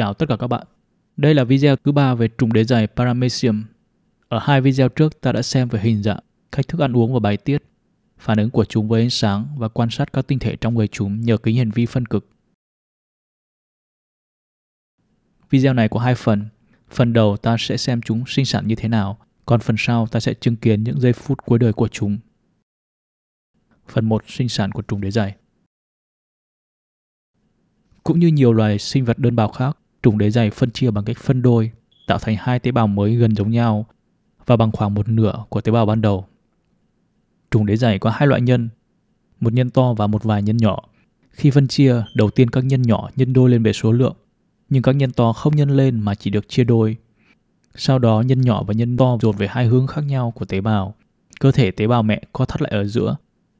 Chào tất cả các bạn. Đây là video thứ ba về trùng đế giày Paramecium. Ở hai video trước ta đã xem về hình dạng, cách thức ăn uống và bài tiết, phản ứng của chúng với ánh sáng và quan sát các tinh thể trong người chúng nhờ kính hiển vi phân cực. Video này có hai phần. Phần đầu ta sẽ xem chúng sinh sản như thế nào, còn phần sau ta sẽ chứng kiến những giây phút cuối đời của chúng. Phần 1 sinh sản của trùng đế giày. Cũng như nhiều loài sinh vật đơn bào khác, Trùng đế dày phân chia bằng cách phân đôi, tạo thành hai tế bào mới gần giống nhau và bằng khoảng một nửa của tế bào ban đầu. Trùng đế dày có hai loại nhân, một nhân to và một vài nhân nhỏ. Khi phân chia, đầu tiên các nhân nhỏ nhân đôi lên về số lượng, nhưng các nhân to không nhân lên mà chỉ được chia đôi. Sau đó nhân nhỏ và nhân to dồn về hai hướng khác nhau của tế bào. Cơ thể tế bào mẹ co thắt lại ở giữa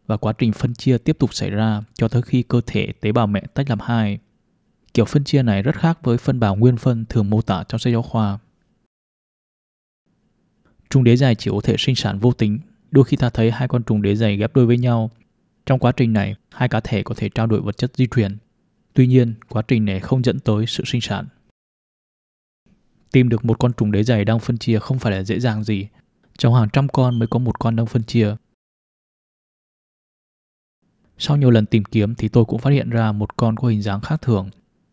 và quá trình phân chia tiếp tục xảy ra cho tới khi cơ thể tế bào mẹ tách làm hai. Kiểu phân chia này rất khác với phân bào nguyên phân thường mô tả trong sách giáo khoa. Trùng đế dài chỉ có thể sinh sản vô tính, đôi khi ta thấy hai con trùng đế dày ghép đôi với nhau. Trong quá trình này, hai cá thể có thể trao đổi vật chất di truyền. Tuy nhiên, quá trình này không dẫn tới sự sinh sản. Tìm được một con trùng đế dày đang phân chia không phải là dễ dàng gì. Trong hàng trăm con mới có một con đang phân chia. Sau nhiều lần tìm kiếm thì tôi cũng phát hiện ra một con có hình dáng khác thường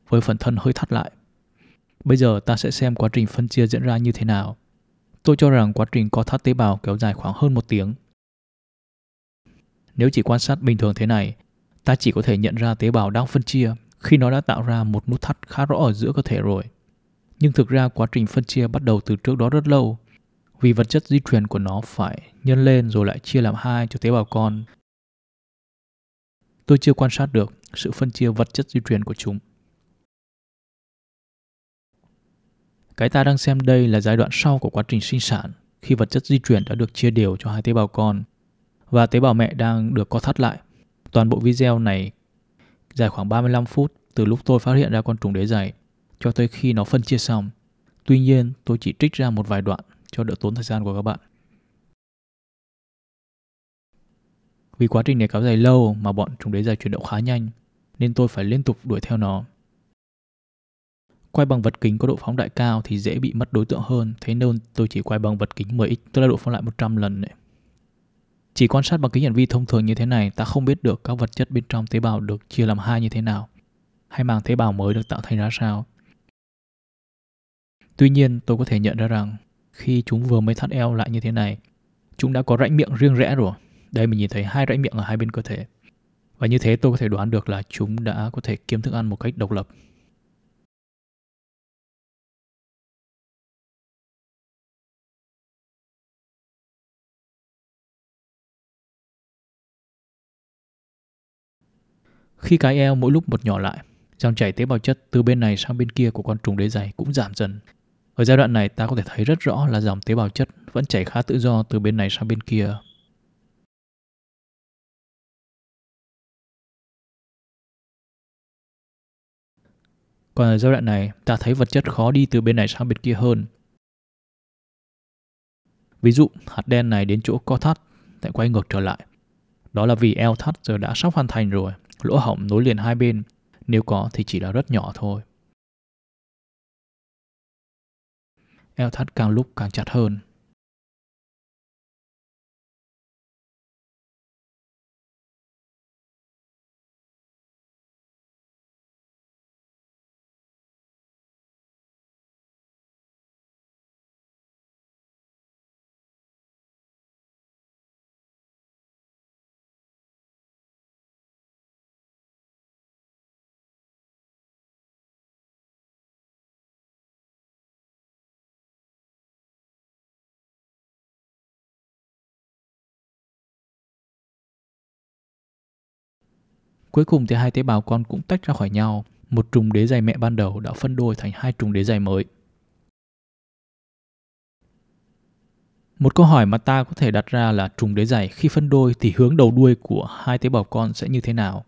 với phần thân hơi thắt lại. Bây giờ ta sẽ xem quá trình phân chia diễn ra như thế nào. Tôi cho rằng quá trình co thắt tế bào kéo dài khoảng hơn một tiếng. Nếu chỉ quan sát bình thường thế này, ta chỉ có thể nhận ra tế bào đang phân chia khi nó đã tạo ra một nút thắt khá rõ ở giữa cơ thể rồi. Nhưng thực ra quá trình phân chia bắt đầu từ trước đó rất lâu, vì vật chất di truyền của nó phải nhân lên rồi lại chia làm hai cho tế bào con. Tôi chưa quan sát được sự phân chia vật chất di truyền của chúng. Cái ta đang xem đây là giai đoạn sau của quá trình sinh sản, khi vật chất di chuyển đã được chia đều cho hai tế bào con và tế bào mẹ đang được co thắt lại. Toàn bộ video này dài khoảng 35 phút từ lúc tôi phát hiện ra con trùng đế dày cho tới khi nó phân chia xong. Tuy nhiên, tôi chỉ trích ra một vài đoạn cho đỡ tốn thời gian của các bạn. Vì quá trình này kéo dài lâu mà bọn trùng đế dày chuyển động khá nhanh, nên tôi phải liên tục đuổi theo nó quay bằng vật kính có độ phóng đại cao thì dễ bị mất đối tượng hơn thế nên tôi chỉ quay bằng vật kính 10x tức là độ phóng đại 100 lần này. Chỉ quan sát bằng kính hiển vi thông thường như thế này ta không biết được các vật chất bên trong tế bào được chia làm hai như thế nào hay màng tế bào mới được tạo thành ra sao. Tuy nhiên tôi có thể nhận ra rằng khi chúng vừa mới thắt eo lại như thế này chúng đã có rãnh miệng riêng rẽ rồi. Đây mình nhìn thấy hai rãnh miệng ở hai bên cơ thể. Và như thế tôi có thể đoán được là chúng đã có thể kiếm thức ăn một cách độc lập Khi cái eo mỗi lúc một nhỏ lại, dòng chảy tế bào chất từ bên này sang bên kia của con trùng đế dày cũng giảm dần. Ở giai đoạn này ta có thể thấy rất rõ là dòng tế bào chất vẫn chảy khá tự do từ bên này sang bên kia. Còn ở giai đoạn này, ta thấy vật chất khó đi từ bên này sang bên kia hơn. Ví dụ, hạt đen này đến chỗ co thắt, lại quay ngược trở lại. Đó là vì eo thắt giờ đã sắp hoàn thành rồi, lỗ hổng nối liền hai bên, nếu có thì chỉ là rất nhỏ thôi. Eo thắt càng lúc càng chặt hơn. Cuối cùng thì hai tế bào con cũng tách ra khỏi nhau, một trùng đế dày mẹ ban đầu đã phân đôi thành hai trùng đế dày mới. Một câu hỏi mà ta có thể đặt ra là trùng đế dày khi phân đôi thì hướng đầu đuôi của hai tế bào con sẽ như thế nào?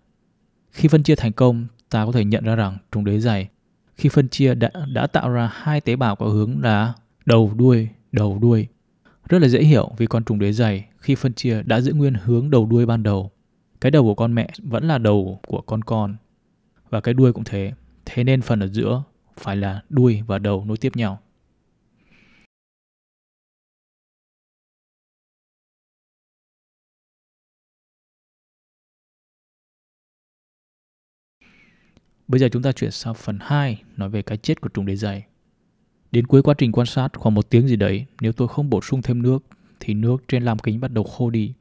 Khi phân chia thành công, ta có thể nhận ra rằng trùng đế dày khi phân chia đã, đã tạo ra hai tế bào có hướng là đầu đuôi, đầu đuôi. Rất là dễ hiểu vì con trùng đế dày khi phân chia đã giữ nguyên hướng đầu đuôi ban đầu cái đầu của con mẹ vẫn là đầu của con con và cái đuôi cũng thế. Thế nên phần ở giữa phải là đuôi và đầu nối tiếp nhau. Bây giờ chúng ta chuyển sang phần 2 nói về cái chết của trùng đế dày. Đến cuối quá trình quan sát khoảng một tiếng gì đấy, nếu tôi không bổ sung thêm nước thì nước trên lam kính bắt đầu khô đi.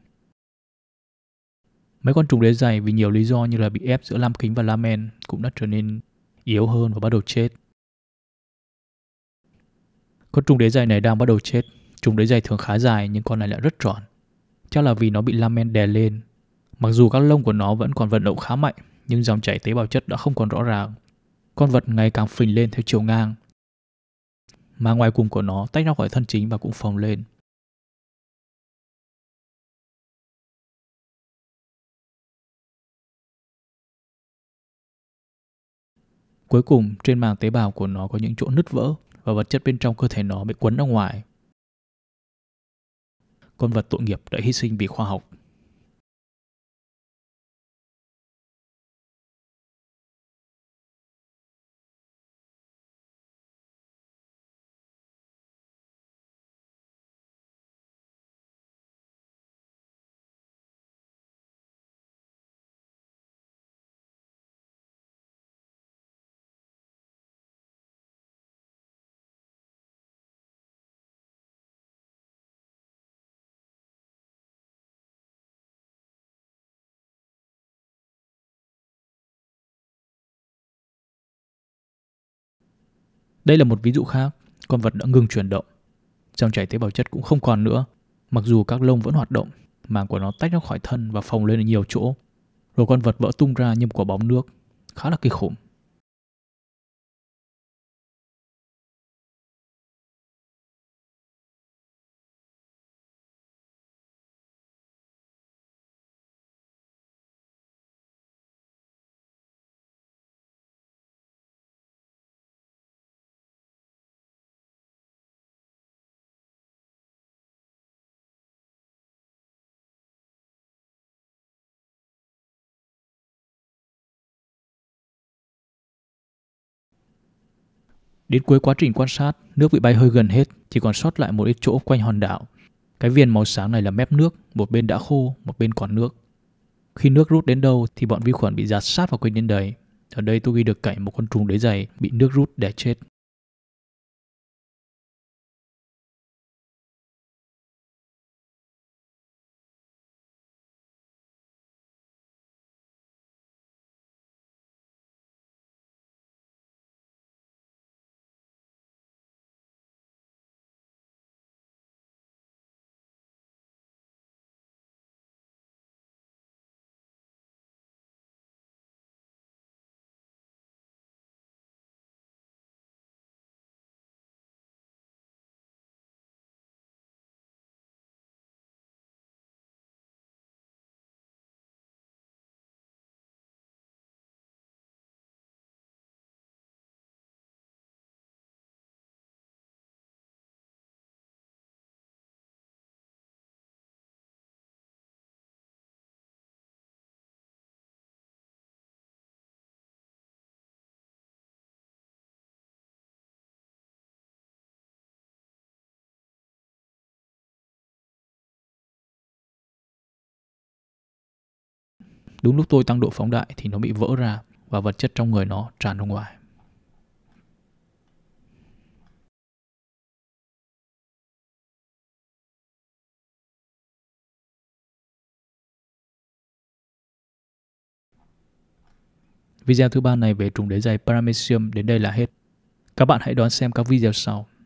Mấy con trùng đế dày vì nhiều lý do như là bị ép giữa lam kính và lamen cũng đã trở nên yếu hơn và bắt đầu chết. Con trùng đế dày này đang bắt đầu chết. Trùng đế dày thường khá dài nhưng con này lại rất tròn. Chắc là vì nó bị lamen đè lên. Mặc dù các lông của nó vẫn còn vận động khá mạnh, nhưng dòng chảy tế bào chất đã không còn rõ ràng. Con vật ngày càng phình lên theo chiều ngang. Mà ngoài cùng của nó tách ra khỏi thân chính và cũng phồng lên. Cuối cùng, trên màng tế bào của nó có những chỗ nứt vỡ và vật chất bên trong cơ thể nó bị quấn ra ngoài. Con vật tội nghiệp đã hy sinh vì khoa học Đây là một ví dụ khác, con vật đã ngừng chuyển động. Dòng chảy tế bào chất cũng không còn nữa, mặc dù các lông vẫn hoạt động, màng của nó tách ra khỏi thân và phồng lên ở nhiều chỗ. Rồi con vật vỡ tung ra như một quả bóng nước, khá là kinh khủng. Đến cuối quá trình quan sát, nước bị bay hơi gần hết, chỉ còn sót lại một ít chỗ quanh hòn đảo. Cái viên màu sáng này là mép nước, một bên đã khô, một bên còn nước. Khi nước rút đến đâu thì bọn vi khuẩn bị giạt sát vào quanh đến đầy Ở đây tôi ghi được cảnh một con trùng đế dày bị nước rút đè chết. Đúng lúc tôi tăng độ phóng đại thì nó bị vỡ ra và vật chất trong người nó tràn ra ngoài. Video thứ ba này về trùng đế dày Paramecium đến đây là hết. Các bạn hãy đón xem các video sau.